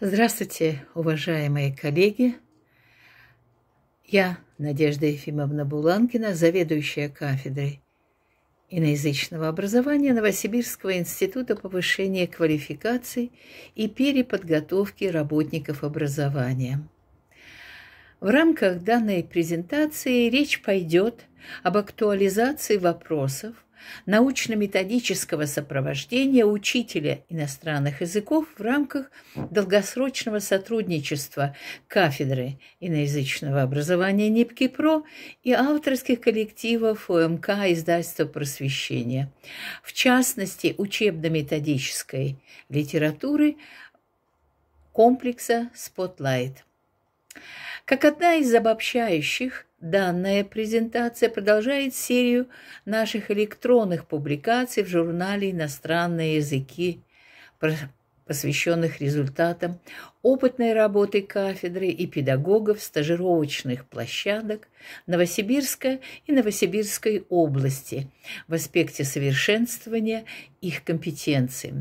Здравствуйте, уважаемые коллеги! Я Надежда Ефимовна Буланкина, заведующая кафедрой иноязычного образования Новосибирского института повышения квалификации и переподготовки работников образования. В рамках данной презентации речь пойдет об актуализации вопросов, научно-методического сопровождения учителя иностранных языков в рамках долгосрочного сотрудничества кафедры иноязычного образования НИПКИПРО и авторских коллективов ОМК издательства просвещения, в частности учебно-методической литературы комплекса Spotlight. Как одна из обобщающих Данная презентация продолжает серию наших электронных публикаций в журнале «Иностранные языки», посвященных результатам опытной работы кафедры и педагогов стажировочных площадок Новосибирска и Новосибирской области в аспекте совершенствования их компетенций.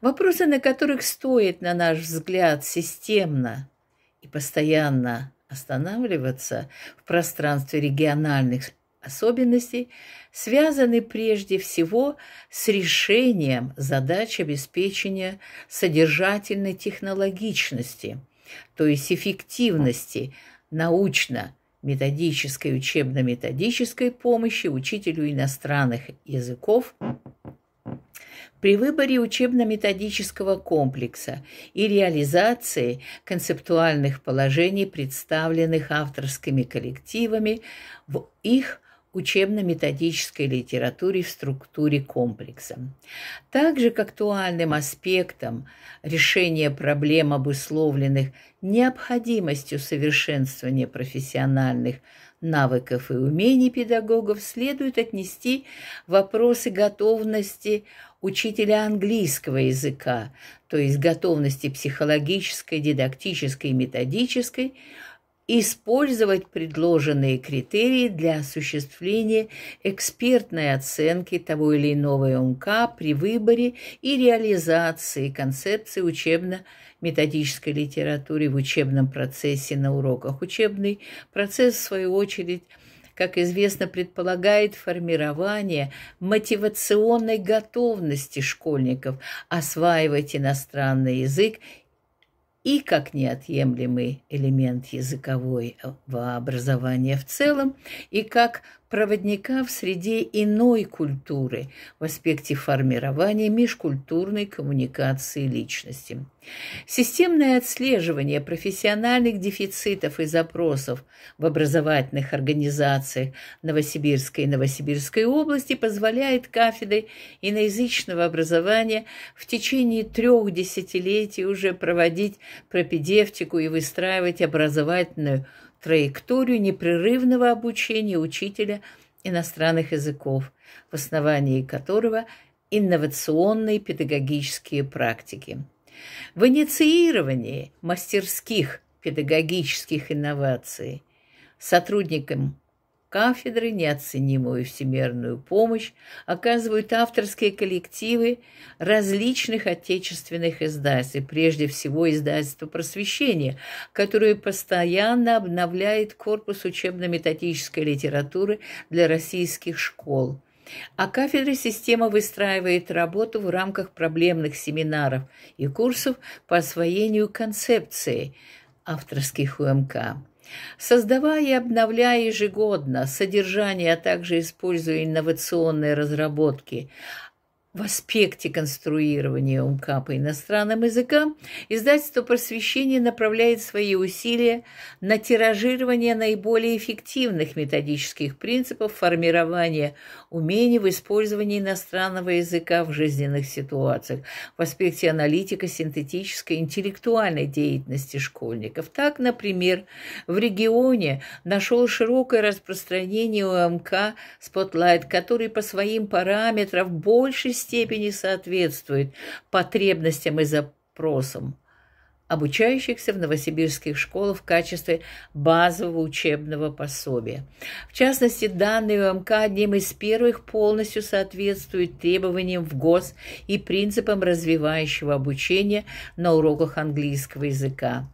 Вопросы, на которых стоит, на наш взгляд, системно и постоянно останавливаться в пространстве региональных особенностей связаны прежде всего с решением задач обеспечения содержательной технологичности, то есть эффективности научно-методической учебно-методической помощи учителю иностранных языков при выборе учебно-методического комплекса и реализации концептуальных положений, представленных авторскими коллективами в их учебно-методической литературе в структуре комплекса. Также к актуальным аспектам решения проблем, обусловленных необходимостью совершенствования профессиональных навыков и умений педагогов следует отнести вопросы готовности учителя английского языка, то есть готовности психологической, дидактической и методической, использовать предложенные критерии для осуществления экспертной оценки того или иного УМК при выборе и реализации концепции учебно-методической литературы в учебном процессе на уроках. Учебный процесс, в свою очередь, как известно, предполагает формирование мотивационной готовности школьников осваивать иностранный язык и как неотъемлемый элемент языкового образования в целом, и как проводника в среде иной культуры в аспекте формирования межкультурной коммуникации личности. Системное отслеживание профессиональных дефицитов и запросов в образовательных организациях Новосибирской и Новосибирской области позволяет кафедре иноязычного образования в течение трех десятилетий уже проводить пропедевтику и выстраивать образовательную траекторию непрерывного обучения учителя иностранных языков, в основании которого инновационные педагогические практики. В инициировании мастерских педагогических инноваций сотрудникам кафедры неоценимую всемирную помощь оказывают авторские коллективы различных отечественных издательств, прежде всего издательство «Просвещение», которое постоянно обновляет корпус учебно-методической литературы для российских школ. А кафедра система выстраивает работу в рамках проблемных семинаров и курсов по освоению концепции авторских УМК. Создавая и обновляя ежегодно содержание, а также используя инновационные разработки, в аспекте конструирования умк по иностранным языкам издательство просвещения направляет свои усилия на тиражирование наиболее эффективных методических принципов формирования умений в использовании иностранного языка в жизненных ситуациях в аспекте аналитика, синтетической, интеллектуальной деятельности школьников. Так, например, в регионе нашел широкое распространение УМК Spotlight, который по своим параметрам больше степени соответствует потребностям и запросам обучающихся в новосибирских школах в качестве базового учебного пособия. В частности, данные УМК одним из первых полностью соответствуют требованиям в ГОС и принципам развивающего обучения на уроках английского языка.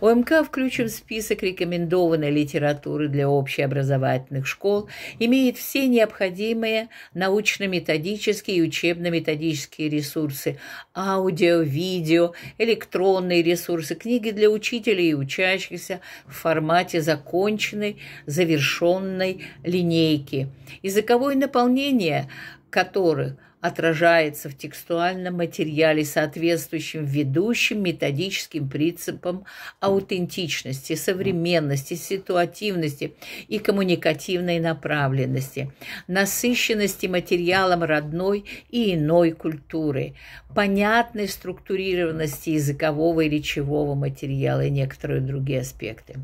ОМК включен в список рекомендованной литературы для общеобразовательных школ, имеет все необходимые научно-методические и учебно-методические ресурсы, аудио, видео, электронные ресурсы, книги для учителей и учащихся в формате законченной, завершенной линейки, языковое наполнение которых – отражается в текстуальном материале, соответствующим ведущим методическим принципам аутентичности, современности, ситуативности и коммуникативной направленности, насыщенности материалом родной и иной культуры, понятной структурированности языкового и речевого материала и некоторые другие аспекты.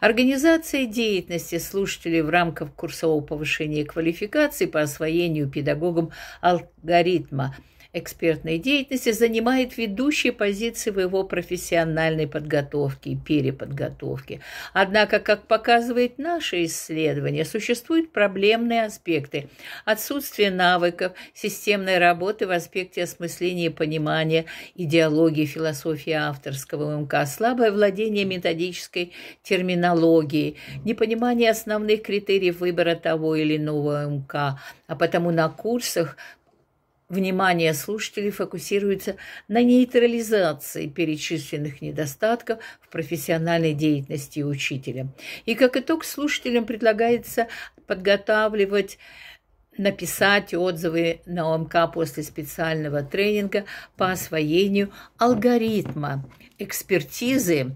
Организация деятельности слушателей в рамках курсового повышения квалификации по освоению педагогом алкоголя алгоритма экспертной деятельности занимает ведущие позиции в его профессиональной подготовке и переподготовке. Однако, как показывает наше исследование, существуют проблемные аспекты. Отсутствие навыков, системной работы в аспекте осмысления и понимания идеологии, философии авторского МК, слабое владение методической терминологией, непонимание основных критериев выбора того или иного МК, а потому на курсах Внимание слушателей фокусируется на нейтрализации перечисленных недостатков в профессиональной деятельности учителя. И как итог слушателям предлагается подготавливать написать отзывы на ОМК после специального тренинга по освоению алгоритма экспертизы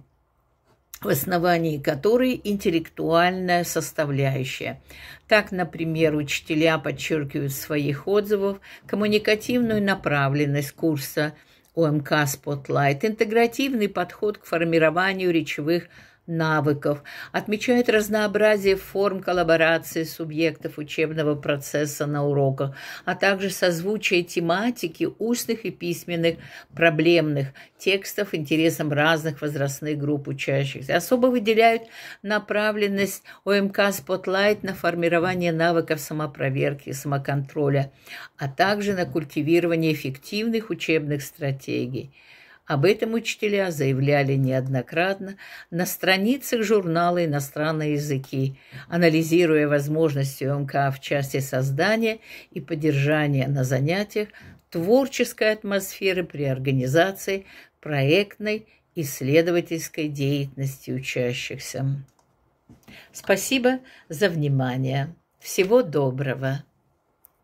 в основании которой интеллектуальная составляющая. Так, например, учителя подчеркивают в своих отзывах коммуникативную направленность курса ОМК «Спотлайт», интегративный подход к формированию речевых навыков, отмечает разнообразие форм коллаборации субъектов учебного процесса на уроках, а также созвучие тематики устных и письменных проблемных текстов интересам разных возрастных групп учащихся. Особо выделяют направленность ОМК Spotlight на формирование навыков самопроверки самоконтроля, а также на культивирование эффективных учебных стратегий. Об этом учителя заявляли неоднократно на страницах журнала «Иностранные языки», анализируя возможности МК в части создания и поддержания на занятиях творческой атмосферы при организации проектной исследовательской деятельности учащихся. Спасибо за внимание. Всего доброго.